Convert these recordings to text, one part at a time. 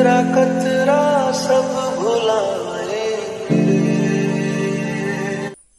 तेरा कतरा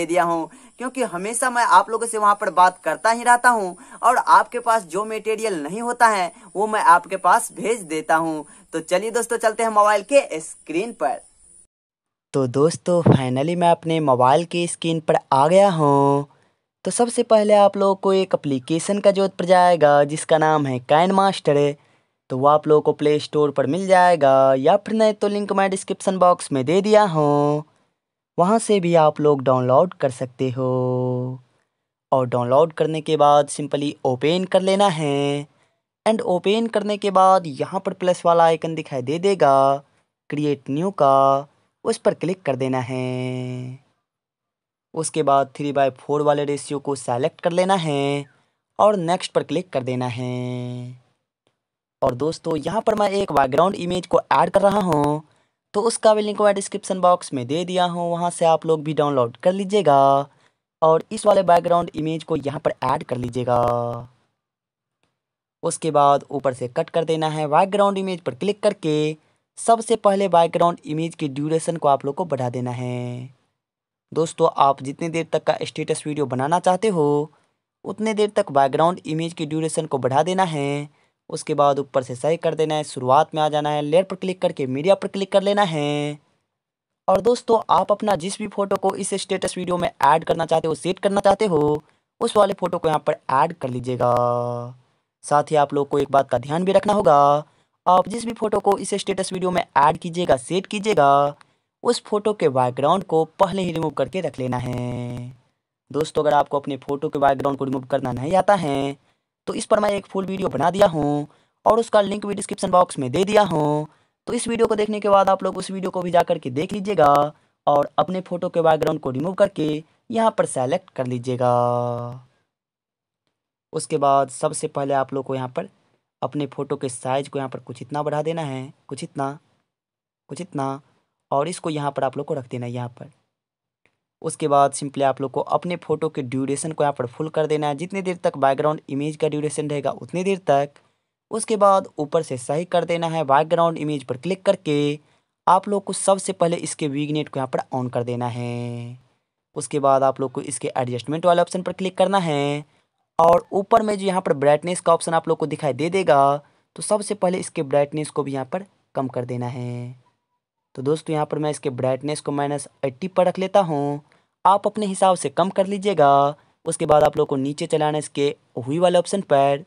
दे दिया हूँ क्योंकि हमेशा मैं आप लोगों से वहाँ पर बात करता ही रहता हूँ और आपके पास जो मेटेरियल नहीं होता है वो मैं आपके पास भेज देता हूँ तो चलिए दोस्तों चलते हैं मोबाइल के स्क्रीन पर तो दोस्तों फाइनली मैं अपने मोबाइल की स्क्रीन पर आ गया हूँ तो सबसे पहले आप लोगों को एक अप्लीकेशन का जो पर जाएगा जिसका नाम है कैन मास्टर तो वो आप लोगों को प्ले स्टोर पर मिल जाएगा या फिर नहीं तो लिंक मैं डिस्क्रिप्शन बॉक्स में दे दिया हूँ वहाँ से भी आप लोग डाउनलोड कर सकते हो और डाउनलोड करने के बाद सिंपली ओपन कर लेना है एंड ओपन करने के बाद यहाँ पर प्लस वाला आइकन दिखाई दे देगा क्रिएट न्यू का उस पर क्लिक कर देना है उसके बाद थ्री बाय फोर वाले रेशियो को सेलेक्ट कर लेना है और नेक्स्ट पर क्लिक कर देना है और दोस्तों यहाँ पर मैं एक बैकग्राउंड इमेज को ऐड कर रहा हूँ तो उसका भी लिंक मैं डिस्क्रिप्शन बॉक्स में दे दिया हूँ वहाँ से आप लोग भी डाउनलोड कर लीजिएगा और इस वाले बैकग्राउंड इमेज को यहाँ पर ऐड कर लीजिएगा उसके बाद ऊपर से कट कर देना है बैकग्राउंड इमेज पर क्लिक करके सबसे पहले बैकग्राउंड इमेज की ड्यूरेशन को आप लोग को बढ़ा देना है दोस्तों आप जितने देर तक का स्टेटस वीडियो बनाना चाहते हो उतने देर तक बैकग्राउंड इमेज की ड्यूरेशन को बढ़ा देना है उसके बाद ऊपर से सही कर देना है शुरुआत में आ जाना है लेयर पर क्लिक करके मीडिया पर क्लिक कर लेना है और दोस्तों आप अपना जिस भी फोटो को इस स्टेटस वीडियो में ऐड करना चाहते हो सेट करना चाहते हो उस वाले फ़ोटो को यहाँ पर ऐड कर लीजिएगा साथ ही आप लोग को एक बात का ध्यान भी रखना होगा आप जिस भी फ़ोटो को इस स्टेटस वीडियो में ऐड कीजिएगा सेट कीजिएगा उस फ़ोटो के बैकग्राउंड को पहले ही रिमूव करके रख लेना है दोस्तों अगर आपको अपने फ़ोटो के बैकग्राउंड को रिमूव करना नहीं आता है तो इस पर मैं एक फुल वीडियो बना दिया हूँ और उसका लिंक भी डिस्क्रिप्शन बॉक्स में दे दिया हूँ तो इस वीडियो को देखने के बाद आप लोग उस वीडियो को भी जा करके देख लीजिएगा और अपने फ़ोटो के बैकग्राउंड को रिमूव करके यहाँ पर सेलेक्ट कर लीजिएगा उसके बाद सबसे पहले आप लोग को यहाँ पर अपने फ़ोटो के साइज़ को यहाँ पर कुछ इतना बढ़ा देना है कुछ इतना कुछ इतना और इसको यहाँ पर आप लोग को रख देना है यहाँ पर उसके बाद सिंपली आप लोग को अपने फोटो के ड्यूरेशन को यहाँ पर फुल कर देना है जितनी देर तक बैकग्राउंड इमेज का ड्यूरेशन रहेगा उतनी देर तक उसके बाद ऊपर से सही कर देना है बैकग्राउंड इमेज पर क्लिक करके आप लोग को सबसे पहले इसके वीगनेट को यहाँ पर ऑन कर देना है उसके बाद आप लोग को इसके एडजस्टमेंट वाले ऑप्शन पर क्लिक करना है और ऊपर में जो यहाँ पर ब्राइटनेस का ऑप्शन आप लोग को दिखाई दे देगा तो सबसे पहले इसके ब्राइटनेस को भी यहाँ पर कम कर देना है तो दोस्तों यहाँ पर मैं इसके ब्राइटनेस को माइनस एट्टी पर रख लेता हूँ आप अपने हिसाब से कम कर लीजिएगा उसके बाद आप लोग को नीचे चलाना है इसके हुई वाले ऑप्शन पर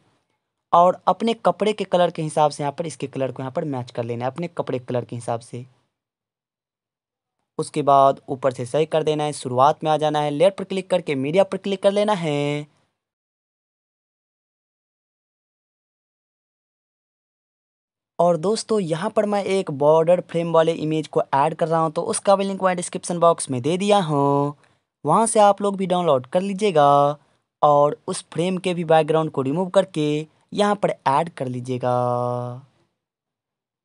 और अपने कपड़े के कलर के हिसाब से यहाँ पर इसके कलर को यहाँ पर मैच कर लेना है अपने कपड़े के कलर के हिसाब से उसके बाद ऊपर से सही कर देना है शुरुआत में आ जाना है लेयर पर क्लिक करके मीडिया पर क्लिक कर लेना है और दोस्तों यहाँ पर मैं एक बॉर्डर फ्रेम वाले इमेज को ऐड कर रहा हूँ तो उसका भी लिंक मैं डिस्क्रिप्सन बॉक्स में दे दिया हूँ वहाँ से आप लोग भी डाउनलोड कर लीजिएगा और उस फ्रेम के भी बैकग्राउंड को रिमूव करके यहाँ पर ऐड कर लीजिएगा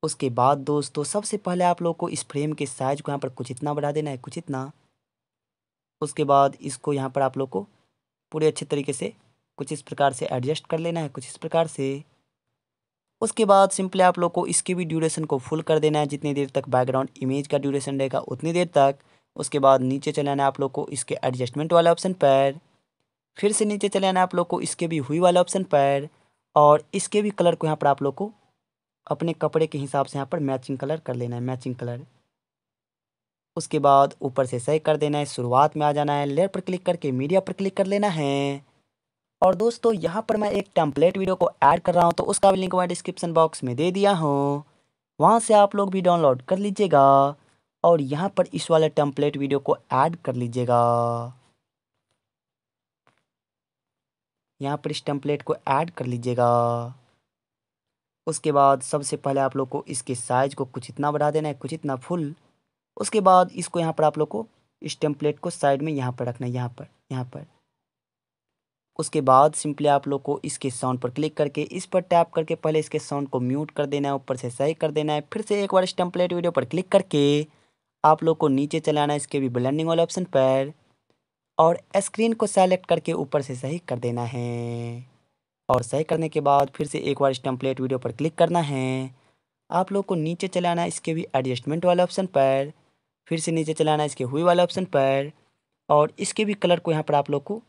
उसके बाद दोस्तों सबसे पहले आप लोग को इस फ्रेम के साइज़ को यहाँ पर कुछ इतना बढ़ा देना है कुछ इतना उसके बाद इसको यहाँ पर आप लोग को पूरे अच्छे तरीके से कुछ इस प्रकार से एडजस्ट कर लेना है कुछ इस प्रकार से उसके बाद सिंपली आप लोग को इसकी भी ड्यूरेशन को फुल कर देना है जितनी देर तक बैकग्राउंड इमेज का ड्यूरेशन रहेगा उतनी देर तक उसके बाद नीचे चले आना आप लोग को इसके एडजस्टमेंट वाले ऑप्शन पर फिर से नीचे चले आना आप लोग को इसके भी हुई वाले ऑप्शन पर और इसके भी कलर को यहाँ पर आप लोग को अपने कपड़े के हिसाब से यहाँ पर मैचिंग कलर कर लेना है मैचिंग कलर उसके बाद ऊपर से सही कर देना है शुरुआत में आ जाना है लेयर पर क्लिक करके मीडिया पर क्लिक कर लेना है और दोस्तों यहाँ पर मैं एक टेम्पलेट वीडियो को ऐड कर रहा हूँ तो उसका भी लिंक मैं डिस्क्रिप्सन बॉक्स में दे दिया हूँ वहाँ से आप लोग भी डाउनलोड कर लीजिएगा और यहाँ पर इस वाले टेम्पलेट वीडियो को ऐड कर लीजिएगा यहाँ पर इस टेम्पलेट को ऐड कर लीजिएगा उसके बाद सबसे पहले आप लोग को इसके साइज को कुछ इतना बढ़ा देना है कुछ इतना फुल उसके बाद इसको यहाँ पर आप लोग को इस टेम्पलेट को साइड में यहाँ पर रखना है यहाँ पर यहाँ पर उसके बाद सिंपली आप लोग को इसके साउंड पर क्लिक करके इस पर टैप करके पहले इसके साउंड को म्यूट कर देना है ऊपर से सही कर देना है फिर से एक बार स्टम्पलेट वीडियो पर क्लिक करके आप लोग को नीचे चलाना है इसके भी ब्लेंडिंग वाले ऑप्शन पर और स्क्रीन को सेलेक्ट करके ऊपर से सही कर देना है और सही करने के बाद फिर से एक बार स्टम्पलेट वीडियो पर क्लिक करना है आप लोग को नीचे चलाना है इसके भी एडजस्टमेंट वाले ऑप्शन पर फिर से नीचे चलाना है इसके हुई वाले ऑप्शन पर और इसके भी कलर को यहाँ पर आप लोग को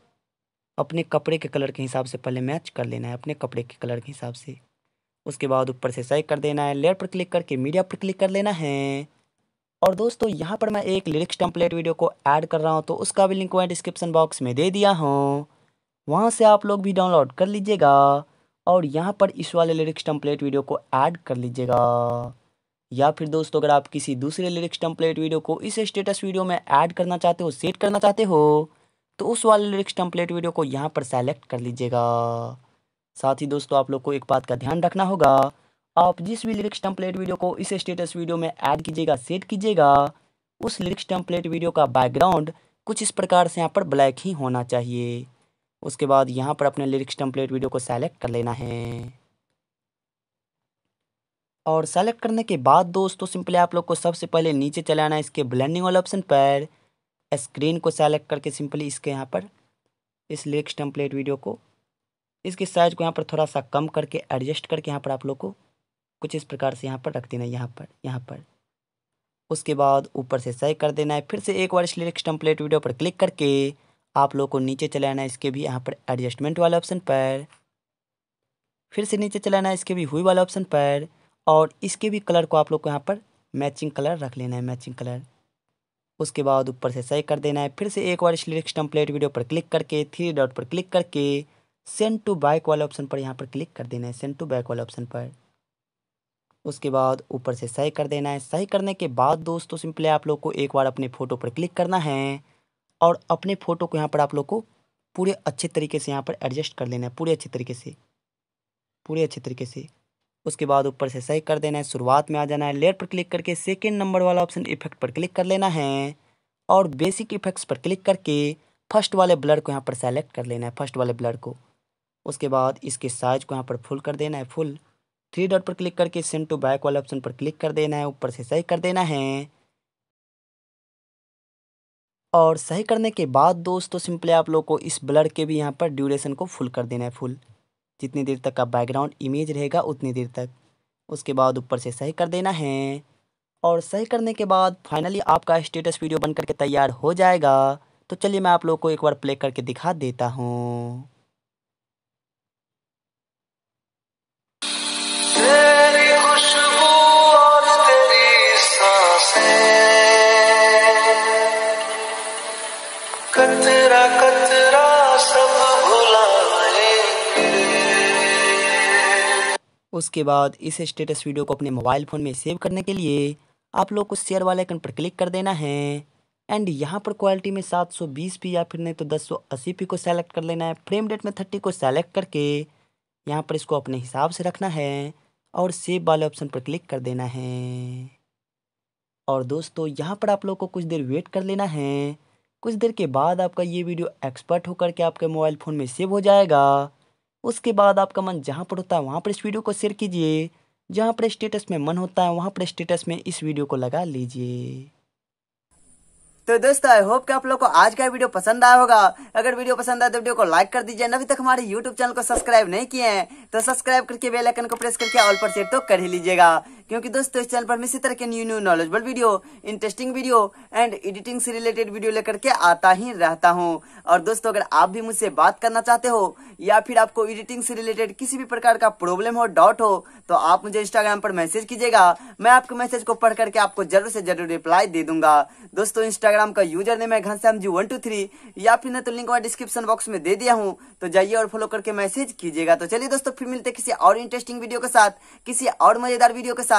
अपने कपड़े के कलर के हिसाब से पहले मैच कर लेना है अपने कपड़े के कलर के हिसाब से उसके बाद ऊपर से सही कर देना है लेयर पर क्लिक करके मीडिया पर क्लिक कर लेना है और दोस्तों यहाँ पर मैं एक लिरिक्स टम्पलेट वीडियो को ऐड कर रहा हूँ तो उसका भी लिंक मैं डिस्क्रिप्सन बॉक्स में दे दिया हूँ वहाँ से आप लोग भी डाउनलोड कर लीजिएगा और यहाँ पर इस वाले लिरिक्स टम्पलेट वीडियो को ऐड कर लीजिएगा या फिर दोस्तों अगर आप किसी दूसरे लिरिक्स टम्पलेट वीडियो को इस स्टेटस वीडियो में ऐड करना चाहते हो सेट करना चाहते हो तो उस वाले लिरिक्स टेम्पलेट वीडियो को यहाँ पर सेलेक्ट कर लीजिएगा साथ ही दोस्तों आप लोग को एक बात का ध्यान रखना होगा आप जिस भी लिरिक्स टेम्पलेट वीडियो को इस स्टेटस वीडियो में ऐड कीजिएगा सेट कीजिएगा उस लिरिक्स टेम्पलेट वीडियो का बैकग्राउंड कुछ इस प्रकार से यहाँ पर ब्लैक ही होना चाहिए उसके बाद यहाँ पर अपने लिरिक्स टेम्पलेट वीडियो को सेलेक्ट कर लेना है और सेलेक्ट करने के बाद दोस्तों सिंपली आप लोग को सबसे पहले नीचे चले आना इसके ब्लेंडिंग वाले ऑप्शन पर स्क्रीन को सेलेक्ट करके सिंपली इसके यहाँ पर इस लिरिक्स टेम्पलेट वीडियो को इसके साइज को यहाँ पर थोड़ा सा कम करके एडजस्ट करके यहाँ पर आप लोग को कुछ इस प्रकार से यहाँ पर रख देना है यहाँ पर यहाँ पर उसके बाद ऊपर से सही कर देना है फिर से एक बार इस लिरिक्स टेम्पलेट वीडियो पर क्लिक करके आप लोग को नीचे चलाना है इसके भी यहाँ पर एडजस्टमेंट वाले ऑप्शन पर फिर से नीचे चलाना है इसके भी हुई वाले ऑप्शन पर और इसके भी कलर को आप लोग को यहाँ पर मैचिंग कलर रख लेना है मैचिंग कलर उसके बाद ऊपर से सही कर देना है फिर से एक बार लिरिक्स टम्पलेट वीडियो पर क्लिक करके थ्री डॉट पर क्लिक करके सेंड टू बैक वाले ऑप्शन पर यहाँ पर क्लिक कर देना है सेंड टू बैक वाले ऑप्शन पर उसके बाद ऊपर से सही कर देना है सही करने के बाद दोस्तों सिंपली आप लोग को एक बार अपने फ़ोटो पर क्लिक करना है और अपने फ़ोटो को यहाँ पर आप लोग को पूरे अच्छे तरीके से यहाँ पर एडजस्ट कर लेना है पूरे अच्छे तरीके से पूरे अच्छे तरीके से उसके बाद ऊपर से सही कर देना है शुरुआत में आ जाना है लेयर पर क्लिक करके सेकेंड नंबर वाला ऑप्शन इफेक्ट पर क्लिक कर लेना है और बेसिक इफेक्ट्स पर क्लिक करके फर्स्ट वाले ब्लड को यहाँ पर सेलेक्ट कर लेना है फर्स्ट वाले ब्लड को उसके बाद इसके साइज को यहाँ पर फुल कर देना है फुल थ्री डॉट पर क्लिक करके सेंड टू बैक वाले ऑप्शन पर क्लिक कर देना है ऊपर से सही कर देना है और सही करने के बाद दोस्तों सिंपली आप लोग को इस ब्लड के भी यहाँ पर ड्यूरेशन को फुल कर देना है फुल जितनी देर तक का बैकग्राउंड इमेज रहेगा उतनी देर तक उसके बाद ऊपर से सही कर देना है और सही करने के बाद फाइनली आपका स्टेटस वीडियो बन करके तैयार हो जाएगा तो चलिए मैं आप लोग को एक बार प्ले करके दिखा देता हूँ कतरा उसके बाद इस स्टेटस वीडियो को अपने मोबाइल फ़ोन में सेव करने के लिए आप लोग को शेयर वाले आइकन पर क्लिक कर देना है एंड यहाँ पर क्वालिटी में बीस पी या फिर नहीं तो अस्सी पी को सेलेक्ट कर लेना है फ्रेम रेट में 30 को सेलेक्ट करके यहाँ पर इसको अपने हिसाब से रखना है और सेव वाले ऑप्शन पर क्लिक कर देना है और दोस्तों यहाँ पर आप लोग को कुछ देर वेट कर लेना है कुछ देर के बाद आपका ये वीडियो एक्सपर्ट होकर के आपके मोबाइल फ़ोन में सेव हो जाएगा उसके बाद आपका मन जहाँ पर होता है वहाँ पर इस वीडियो को शेयर कीजिए जहाँ पर स्टेटस में मन होता है वहाँ पर स्टेटस में इस वीडियो को लगा लीजिए तो दोस्तों आई होप कि आप लोग को आज का वीडियो पसंद आया होगा अगर वीडियो पसंद आया तो वीडियो को लाइक कर दीजिए अभी तक हमारे यूट्यूब चैनल को सब्सक्राइब नहीं किए हैं तो सब्सक्राइब करके बेल आइकन को प्रेस करके ऑल पर सेट तो कर ही लीजिएगा क्योंकि दोस्तों इस चैनल पर मैं इसी तरह के new new knowledgeable video interesting video and editing से रिलेटेड वीडियो लेकर के आता ही रहता हूँ और दोस्तों अगर आप भी मुझसे बात करना चाहते हो या फिर आपको एडिटिंग से रिलेटेड किसी भी प्रकार का प्रॉब्लम हो डाउट हो तो आप मुझे इंस्टाग्राम पर मैसेज कीजिएगा मैं आपके मैसेज को पढ़ करके आपको जरूर से जरूर रिप्लाई दे दूंगा दोस्तों इंस्टाग्राम का यूजर नेम है Ghanshyam ji one two three या फिर मैं तो लिंक मैं डिस्क्रिप्शन बॉक्स में दे दिया हूँ तो जाइए और फॉलो करके मैसेज कीजिएगा तो चलिए दोस्तों फिर मिलते किसी और इंटरेस्टिंग वीडियो के साथ किसी और मजेदार वीडियो के साथ